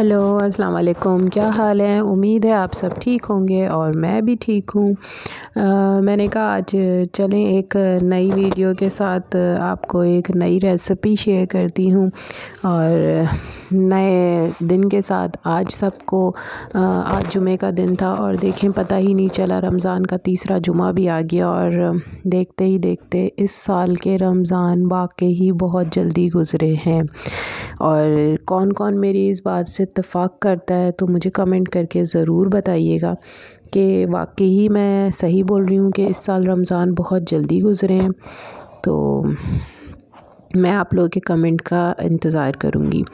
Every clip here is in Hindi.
हेलो अस्सलाम वालेकुम क्या हाल है उम्मीद है आप सब ठीक होंगे और मैं भी ठीक हूँ मैंने कहा आज चलें एक नई वीडियो के साथ आपको एक नई रेसिपी शेयर करती हूँ और नए दिन के साथ आज सबको आज जुमे का दिन था और देखें पता ही नहीं चला रमज़ान का तीसरा जुमा भी आ गया और देखते ही देखते इस साल के रमज़ान वाकई ही बहुत जल्दी गुज़रे हैं और कौन कौन मेरी इस बात से इतफ़ाक़ करता है तो मुझे कमेंट करके ज़रूर बताइएगा कि वाकई ही मैं सही बोल रही हूँ कि इस साल रमज़ान बहुत जल्दी गुज़रे हैं तो मैं आप लोगों के कमेंट का इंतज़ार करूँगी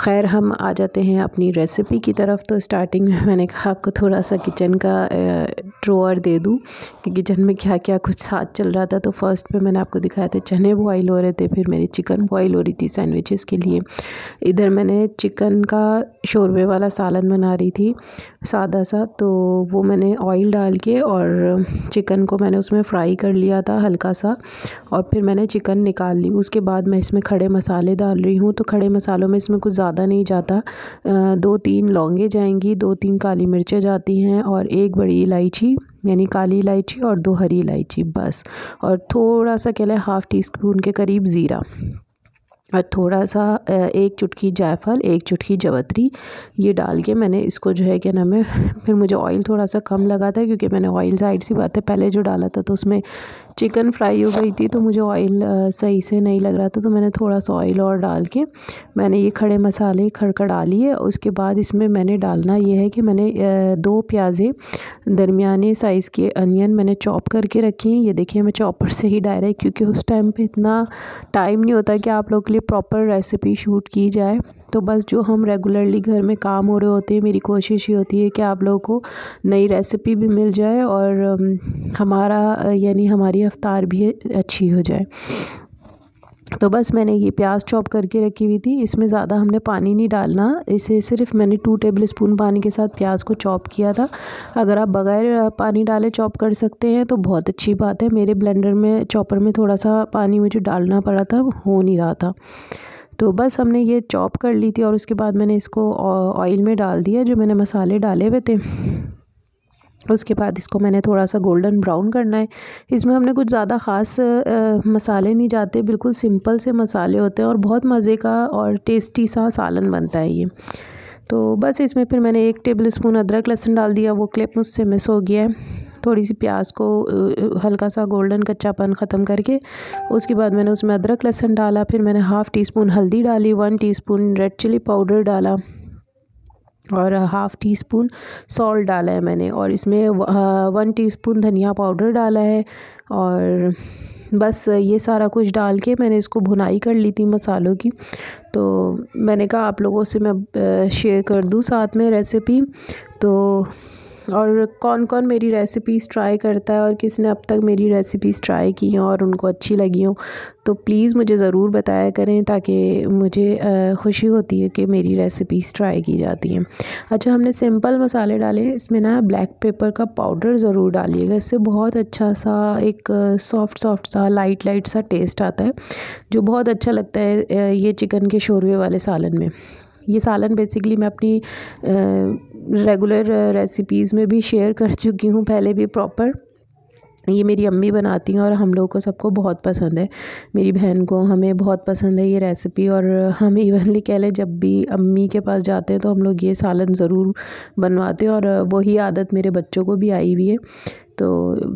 खैर हम आ जाते हैं अपनी रेसिपी की तरफ तो स्टार्टिंग में मैंने कहा आपको थोड़ा सा किचन का ड्रोअर दे दूँ कि किचन में क्या क्या कुछ साथ चल रहा था तो फर्स्ट में मैंने आपको दिखाया था चने बॉयल हो रहे थे फिर मेरी चिकन बॉयल हो रही थी सैंडविचेस के लिए इधर मैंने चिकन का शोरबे वाला सालन बना रही थी सादा सा तो वो मैंने ऑयल डाल के और चिकन को मैंने उसमें फ्राई कर लिया था हल्का सा और फिर मैंने चिकन निकाल ली उसके बाद मैं इसमें खड़े मसाले डाल रही हूँ तो खड़े मसालों में इसमें कुछ ज़्यादा नहीं जाता दो तीन लौंगे जाएंगी दो तीन काली मिर्चें जाती हैं और एक बड़ी इलायची यानी काली इलायची और दो हरी इलायची बस और थोड़ा सा कहला हाफ़ टी स्पून के करीब ज़ीरा और थोड़ा सा एक चुटकी जायफल एक चुटकी जवतरी ये डाल के मैंने इसको जो है क्या नाम है फिर मुझे ऑयल थोड़ा सा कम लगा था क्योंकि मैंने ऑयल साइड सी बात है पहले जो डाला था तो उसमें चिकन फ्राई हो गई थी तो मुझे ऑयल सही से नहीं लग रहा था तो मैंने थोड़ा सा ऑयल और डाल के मैंने ये खड़े मसाले खड़का डाली है उसके बाद इसमें मैंने डालना ये है कि मैंने दो प्याज़े दरमियाने साइज़ के अनियन मैंने चॉप करके रखी हैं ये देखिए मैं चॉपर से ही डायरेक्ट क्योंकि उस टाइम पर इतना टाइम नहीं होता कि आप लोग के लिए प्रॉपर रेसिपी शूट की जाए तो बस जो हम रेगुलरली घर में काम हो रहे होते हैं मेरी कोशिश ये होती है कि आप लोगों को नई रेसिपी भी मिल जाए और हमारा यानी हमारी अवतार भी अच्छी हो जाए तो बस मैंने ये प्याज चॉप करके रखी हुई थी इसमें ज़्यादा हमने पानी नहीं डालना इसे सिर्फ मैंने टू टेबल स्पून पानी के साथ प्याज को चॉप किया था अगर आप बगैर पानी डाले चॉप कर सकते हैं तो बहुत अच्छी बात है मेरे ब्लेंडर में चॉपर में थोड़ा सा पानी मुझे डालना पड़ा था हो नहीं रहा था तो बस हमने ये चॉप कर ली थी और उसके बाद मैंने इसको ऑयल में डाल दिया जो मैंने मसाले डाले हुए थे उसके बाद इसको मैंने थोड़ा सा गोल्डन ब्राउन करना है इसमें हमने कुछ ज़्यादा ख़ास मसाले नहीं जाते बिल्कुल सिंपल से मसाले होते हैं और बहुत मज़े का और टेस्टी सा सालन बनता है ये तो बस इसमें फिर मैंने एक टेबल स्पून अदरक लहसुन डाल दिया वो क्लिप मुझसे मिस हो गया है थोड़ी सी प्याज को हल्का सा गोल्डन कच्चापन ख़त्म करके उसके बाद मैंने उसमें अदरक लहसन डाला फिर मैंने हाफ़ टी स्पून हल्दी डाली one tea spoon red chilli powder डाला और हाफ़ टी स्पून सॉल्ट डाला है मैंने और इसमें वन टी स्पून धनिया पाउडर डाला है और बस ये सारा कुछ डाल के मैंने इसको भुनाई कर ली थी मसालों की तो मैंने कहा आप लोगों से मैं शेयर कर दूँ साथ में रेसिपी तो और कौन कौन मेरी रेसिपीज़ ट्राई करता है और किसने अब तक मेरी रेसिपीज़ ट्राई की हैं और उनको अच्छी लगी हों तो प्लीज़ मुझे ज़रूर बताया करें ताकि मुझे खुशी होती है कि मेरी रेसिपीज़ ट्राई की जाती हैं अच्छा हमने सिंपल मसाले डाले इसमें ना ब्लैक पेपर का पाउडर ज़रूर डालिएगा इससे बहुत अच्छा सा एक सॉफ्ट सॉफ्ट सा लाइट लाइट सा टेस्ट आता है जो बहुत अच्छा लगता है ये चिकन के शोरबे वाले सालन में ये सालन बेसिकली मैं अपनी रेगुलर रेसिपीज़ में भी शेयर कर चुकी हूँ पहले भी प्रॉपर ये मेरी अम्मी बनाती हैं और हम लोगों को सबको बहुत पसंद है मेरी बहन को हमें बहुत पसंद है ये रेसिपी और हम इवनली कह लें जब भी अम्मी के पास जाते हैं तो हम लोग ये सालन ज़रूर बनवाते हैं और वही आदत मेरे बच्चों को भी आई हुई है तो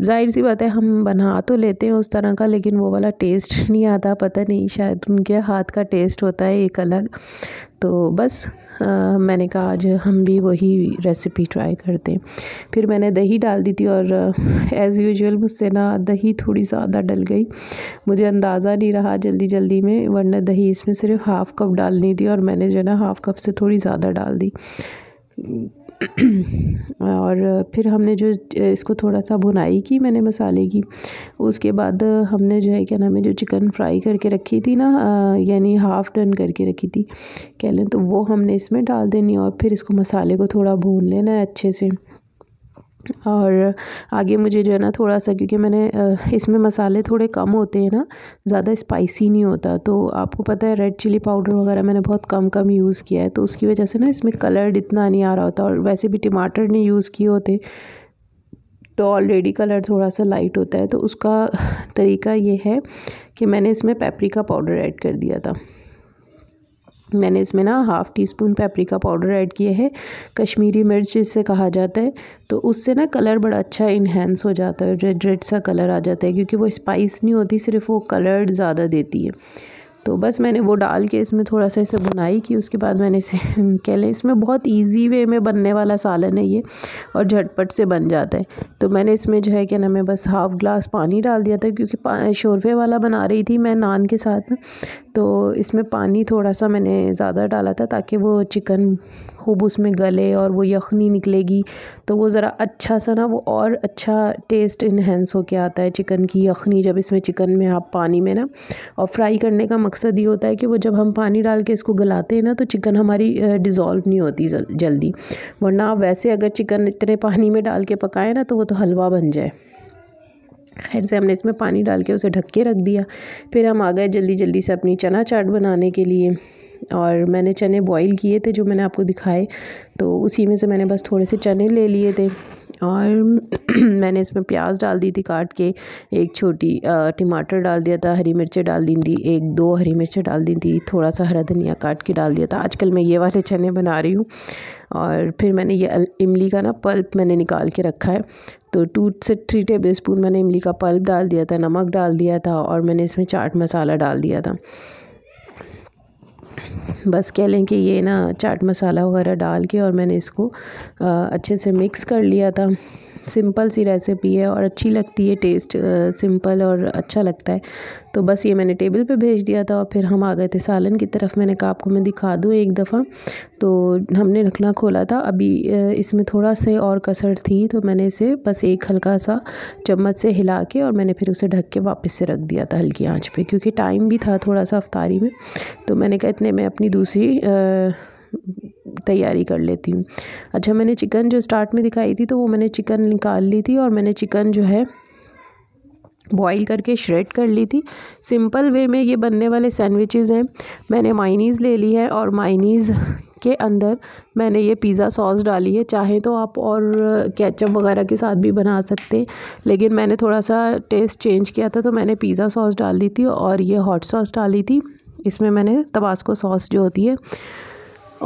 जाहिर सी बात है हम बना तो लेते हैं उस तरह का लेकिन वो वाला टेस्ट नहीं आता पता नहीं शायद उनके हाथ का टेस्ट होता है एक अलग तो बस आ, मैंने कहा आज हम भी वही रेसिपी ट्राई करते हैं फिर मैंने दही डाल दी थी और एज़ यूजुअल मुझसे ना दही थोड़ी ज़्यादा डल गई मुझे अंदाज़ा नहीं रहा जल्दी जल्दी में वरना दही इसमें सिर्फ हाफ़ कप डालनी थी और मैंने जो है ना हाफ़ कप से थोड़ी ज़्यादा डाल दी और फिर हमने जो इसको थोड़ा सा भुनाई की मैंने मसाले की उसके बाद हमने जो है क्या नाम है जो चिकन फ्राई करके रखी थी ना यानी हाफ़ डन करके रखी थी कह लें तो वो हमने इसमें डाल देनी और फिर इसको मसाले को थोड़ा भून लेना है अच्छे से और आगे मुझे जो है ना थोड़ा सा क्योंकि मैंने इसमें मसाले थोड़े कम होते हैं ना ज़्यादा स्पाइसी नहीं होता तो आपको पता है रेड चिली पाउडर वगैरह मैंने बहुत कम कम यूज़ किया है तो उसकी वजह से ना इसमें कलर इतना नहीं आ रहा होता और वैसे भी टमाटर नहीं यूज़ किए होते तो ऑलरेडी कलर थोड़ा सा लाइट होता है तो उसका तरीका ये है कि मैंने इसमें पेपरिका पाउडर ऐड कर दिया था मैंने इसमें ना half teaspoon paprika powder add किया है कश्मीरी मिर्च जिसे कहा जाता है तो उससे ना कलर बड़ा अच्छा इन्हेंस हो जाता है रेड रेड सा कलर आ जाता है क्योंकि वो स्पाइस नहीं होती सिर्फ वो कलर ज़्यादा देती है तो बस मैंने वो डाल के इसमें थोड़ा सा इसे बुनाई की उसके बाद मैंने इसे कह लें इसमें बहुत इजी वे में बनने वाला सालन है ये और झटपट से बन जाता है तो मैंने इसमें जो है क्या ना मैं बस हाफ़ ग्लास पानी डाल दिया था क्योंकि शोरफे वाला बना रही थी मैं नान के साथ तो इसमें पानी थोड़ा सा मैंने ज़्यादा डाला था ताकि वो चिकन खूब उसमें गले और वो यखनी निकलेगी तो वो ज़रा अच्छा सा ना वो और अच्छा टेस्ट इन्हेंस हो के आता है चिकन की यखनी जब इसमें चिकन में आप पानी में ना और फ्राई करने का मकसद ये होता है कि वो जब हम पानी डाल के इसको गलाते हैं ना तो चिकन हमारी डिज़ोल्व नहीं होती जल्दी वरना आप वैसे अगर चिकन इतने पानी में डाल के पकाएं ना तो वो तो हलवा बन जाए खैर से हमने इसमें पानी डाल के उसे ढक के रख दिया फिर हम आ गए जल्दी जल्दी से अपनी चना चाट बनाने के लिए और मैंने चने बॉईल किए थे जो मैंने आपको दिखाए तो उसी में से मैंने बस थोड़े से चने ले लिए थे और मैंने इसमें प्याज डाल दी थी काट के एक छोटी टमाटर डाल दिया था हरी मिर्चें डाल दी थी एक दो हरी मिर्चें डाल दी थी थोड़ा सा हरा धनिया काट के डाल दिया था आजकल मैं ये वाले चने बना रही हूँ और फिर मैंने ये इमली का ना पल्प मैंने निकाल के रखा है तो टू से थ्री टेबल स्पून मैंने इमली का पल्प डाल दिया था नमक डाल दिया था और मैंने इसमें चाट मसाला डाल दिया था बस कह लें कि ये ना चाट मसाला वगैरह डाल के और मैंने इसको अच्छे से मिक्स कर लिया था सिंपल सी रेसिपी है और अच्छी लगती है टेस्ट सिंपल और अच्छा लगता है तो बस ये मैंने टेबल पे भेज दिया था और फिर हम आ गए थे सालन की तरफ मैंने कहा आपको मैं दिखा दूँ एक दफ़ा तो हमने रखना खोला था अभी इसमें थोड़ा से और कसर थी तो मैंने इसे बस एक हल्का सा चम्मच से हिला के और मैंने फिर उसे ढक के वापस से रख दिया था हल्की आँच पर क्योंकि टाइम भी था थोड़ा सा अफ्तारी में तो मैंने कहा इतने में अपनी दूसरी तैयारी कर लेती हूँ अच्छा मैंने चिकन जो स्टार्ट में दिखाई थी तो वो मैंने चिकन निकाल ली थी और मैंने चिकन जो है बॉईल करके श्रेड कर ली थी सिंपल वे में ये बनने वाले सैंडविचेस हैं मैंने माइनीज़ ले ली है और माइनीज़ के अंदर मैंने ये पिज़्ज़ा सॉस डाली है चाहे तो आप और केचप वगैरह के साथ भी बना सकते हैं लेकिन मैंने थोड़ा सा टेस्ट चेंज किया था तो मैंने पिज़्ज़ा सॉस डाल दी थी और ये हॉट सॉस डाली थी इसमें मैंने तबास्को सॉस जो होती है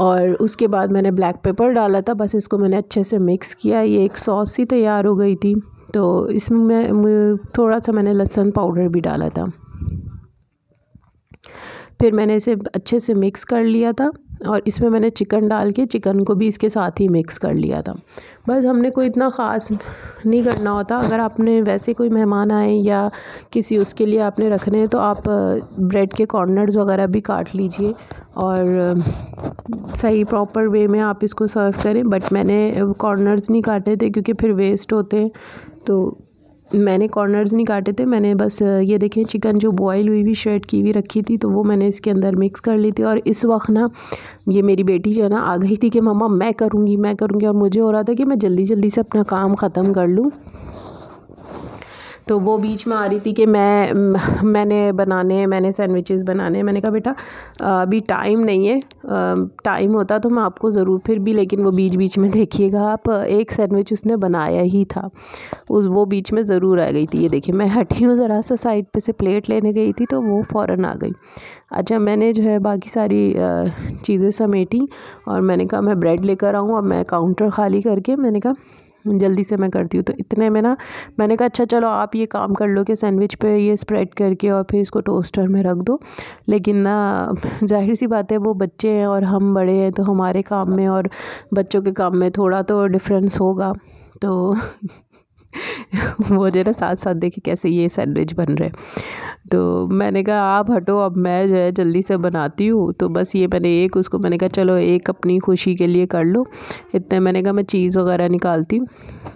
और उसके बाद मैंने ब्लैक पेपर डाला था बस इसको मैंने अच्छे से मिक्स किया ये एक सॉस सी तैयार हो गई थी तो इसमें मैं थोड़ा सा मैंने लहसुन पाउडर भी डाला था फिर मैंने इसे अच्छे से मिक्स कर लिया था और इसमें मैंने चिकन डाल के चिकन को भी इसके साथ ही मिक्स कर लिया था बस हमने कोई इतना ख़ास नहीं करना होता अगर आपने वैसे कोई मेहमान आए या किसी उसके लिए आपने रखने हैं तो आप ब्रेड के कॉर्नर्स वगैरह भी काट लीजिए और सही प्रॉपर वे में आप इसको सर्व करें बट मैंने कॉर्नर्स नहीं काटे थे क्योंकि फिर वेस्ट होते हैं तो मैंने कॉर्नर्स नहीं काटे थे मैंने बस ये देखें चिकन जो बॉईल हुई हुई श्रेड की हुई रखी थी तो वो मैंने इसके अंदर मिक्स कर ली थी और इस वक्त ना ये मेरी बेटी जो है ना आ गई थी कि मम्मा मैं करूँगी मैं करूँगी और मुझे हो रहा था कि मैं जल्दी जल्दी से अपना काम ख़त्म कर लूँ तो वो बीच में आ रही थी कि मैं मैंने बनाने मैंने सैंडविचेस बनाने मैंने कहा बेटा अभी टाइम नहीं है टाइम होता तो मैं आपको ज़रूर फिर भी लेकिन वो बीच बीच में देखिएगा आप एक सैंडविच उसने बनाया ही था उस वो बीच में ज़रूर आ गई थी ये देखिए मैं हटी हूँ ज़रा सा साइड पर से प्लेट लेने गई थी तो वो फ़ौरन आ गई अच्छा मैंने जो है बाकी सारी चीज़ें समेटी और मैंने कहा मैं ब्रेड लेकर आऊँ और मैं काउंटर खाली करके मैंने कहा जल्दी से मैं करती हूँ तो इतने में ना मैंने कहा अच्छा चलो आप ये काम कर लो कि सैंडविच पे ये स्प्रेड करके और फिर इसको टोस्टर में रख दो लेकिन ना जाहिर सी बात है वो बच्चे हैं और हम बड़े हैं तो हमारे काम में और बच्चों के काम में थोड़ा तो डिफरेंस होगा तो वो जो ना साथ साथ देखे कैसे ये सैंडविच बन रहे तो मैंने कहा आप हटो अब मैं जो है जल्दी से बनाती हूँ तो बस ये मैंने एक उसको मैंने कहा चलो एक अपनी खुशी के लिए कर लो इतने मैंने कहा मैं चीज़ वगैरह निकालती हूँ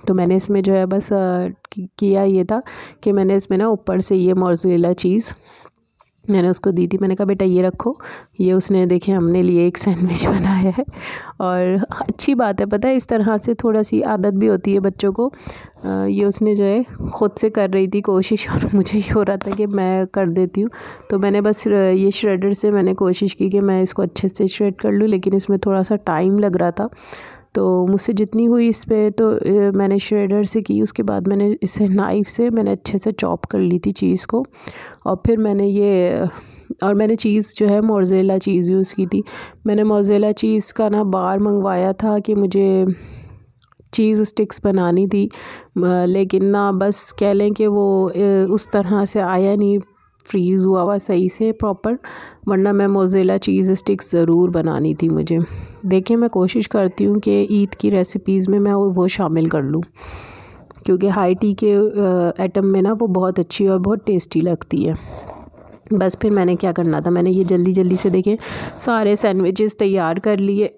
तो मैंने इसमें जो है बस किया ये था कि मैंने इसमें ना ऊपर से ये मोर्जरेला चीज़ मैंने उसको दी थी मैंने कहा बेटा ये रखो ये उसने देखे हमने लिए एक सैंडविच बनाया है और अच्छी बात है पता है इस तरह से थोड़ा सी आदत भी होती है बच्चों को ये उसने जो है ख़ुद से कर रही थी कोशिश और मुझे ये हो रहा था कि मैं कर देती हूँ तो मैंने बस ये श्रेडर से मैंने कोशिश की कि मैं इसको अच्छे से श्रेड कर लूँ लेकिन इसमें थोड़ा सा टाइम लग रहा था तो मुझसे जितनी हुई इस पर तो मैंने श्रेडर से की उसके बाद मैंने इसे नाइफ़ से मैंने अच्छे से चॉप कर ली थी चीज़ को और फिर मैंने ये और मैंने चीज़ जो है मोरजेला चीज़ यूज़ की थी मैंने मोरजेला चीज़ का ना बार मंगवाया था कि मुझे चीज़ स्टिक्स बनानी थी लेकिन ना बस कह लें कि वो उस तरह से आया नहीं फ्रीज़ हुआ हुआ सही से प्रॉपर वरना मैं मोज़ेला चीज़ स्टिक्स ज़रूर बनानी थी मुझे देखिए मैं कोशिश करती हूँ कि ईद की रेसिपीज़ में मैं वो शामिल कर लूँ क्योंकि हाई टी के आइटम में ना वो बहुत अच्छी और बहुत टेस्टी लगती है बस फिर मैंने क्या करना था मैंने ये जल्दी जल्दी से देखे सारे सैंडविचेस तैयार कर लिए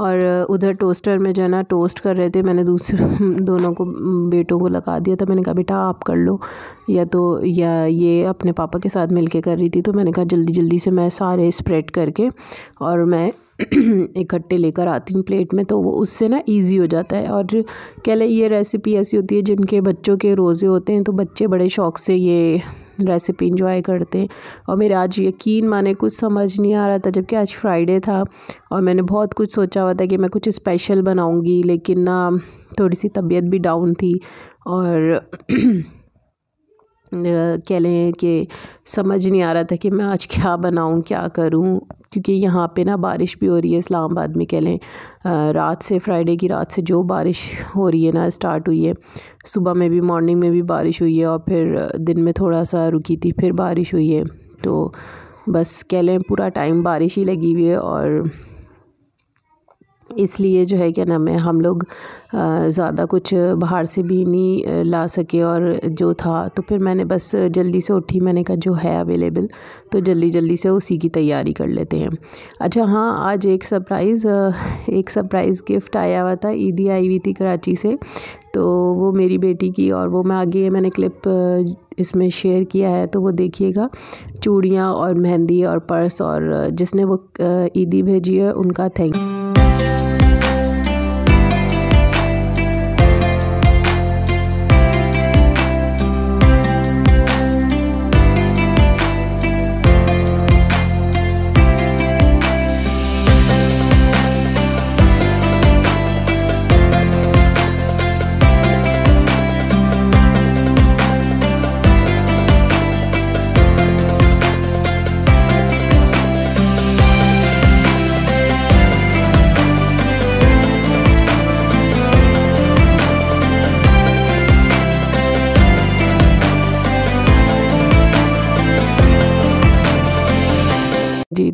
और उधर टोस्टर में जो है ना टोस्ट कर रहे थे मैंने दूसरे दोनों को बेटों को लगा दिया था मैंने कहा बेटा आप कर लो या तो या ये अपने पापा के साथ मिल के कर रही थी तो मैंने कहा जल्दी जल्दी से मैं सारे स्प्रेड करके और मैं इकट्ठे लेकर आती हूँ प्लेट में तो वो उससे ना इजी हो जाता है और कह लें ये रेसिपी ऐसी होती है जिनके बच्चों के रोज़े होते हैं तो बच्चे बड़े शौक से ये रेसिपी इंजॉय करते हैं और मेरे आज यकीन माने कुछ समझ नहीं आ रहा था जबकि आज फ्राइडे था और मैंने बहुत कुछ सोचा हुआ था कि मैं कुछ स्पेशल बनाऊँगी लेकिन ना थोड़ी सी तबीयत भी डाउन थी और कह लें कि समझ नहीं आ रहा था कि मैं आज क्या बनाऊँ क्या करूँ क्योंकि यहाँ पे ना बारिश भी हो रही है इस्लामाबाद में कह लें रात से फ्राइडे की रात से जो बारिश हो रही है ना स्टार्ट हुई है सुबह में भी मॉर्निंग में भी बारिश हुई है और फिर दिन में थोड़ा सा रुकी थी फिर बारिश हुई है तो बस कह लें पूरा टाइम बारिश ही लगी हुई है और इसलिए जो है क्या नाम है हम लोग ज़्यादा कुछ बाहर से भी नहीं ला सके और जो था तो फिर मैंने बस जल्दी से उठी मैंने कहा जो है अवेलेबल तो जल्दी जल्दी से उसी की तैयारी कर लेते हैं अच्छा हाँ आज एक सरप्राइज़ एक सरप्राइज़ गिफ्ट आया हुआ था ईदी आई हुई थी कराची से तो वो मेरी बेटी की और वो मैं आगे मैंने क्लिप इसमें शेयर किया है तो वो देखिएगा चूड़ियाँ और मेहंदी और पर्स और जिसने वो ईदी भेजी है उनका थैंक यू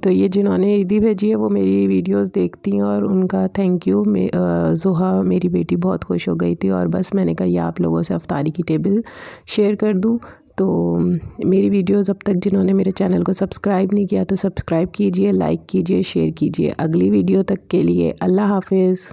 तो ये जिन्होंने ईदी भेजी है वो मेरी वीडियोस देखती हैं और उनका थैंक यू मे जुहा मेरी बेटी बहुत खुश हो गई थी और बस मैंने कहा ये आप लोगों से अफ्तारी की टेबल शेयर कर दूँ तो मेरी वीडियोस अब तक जिन्होंने मेरे चैनल को सब्सक्राइब नहीं किया तो सब्सक्राइब कीजिए लाइक कीजिए शेयर कीजिए अगली वीडियो तक के लिए अल्लाह हाफिज़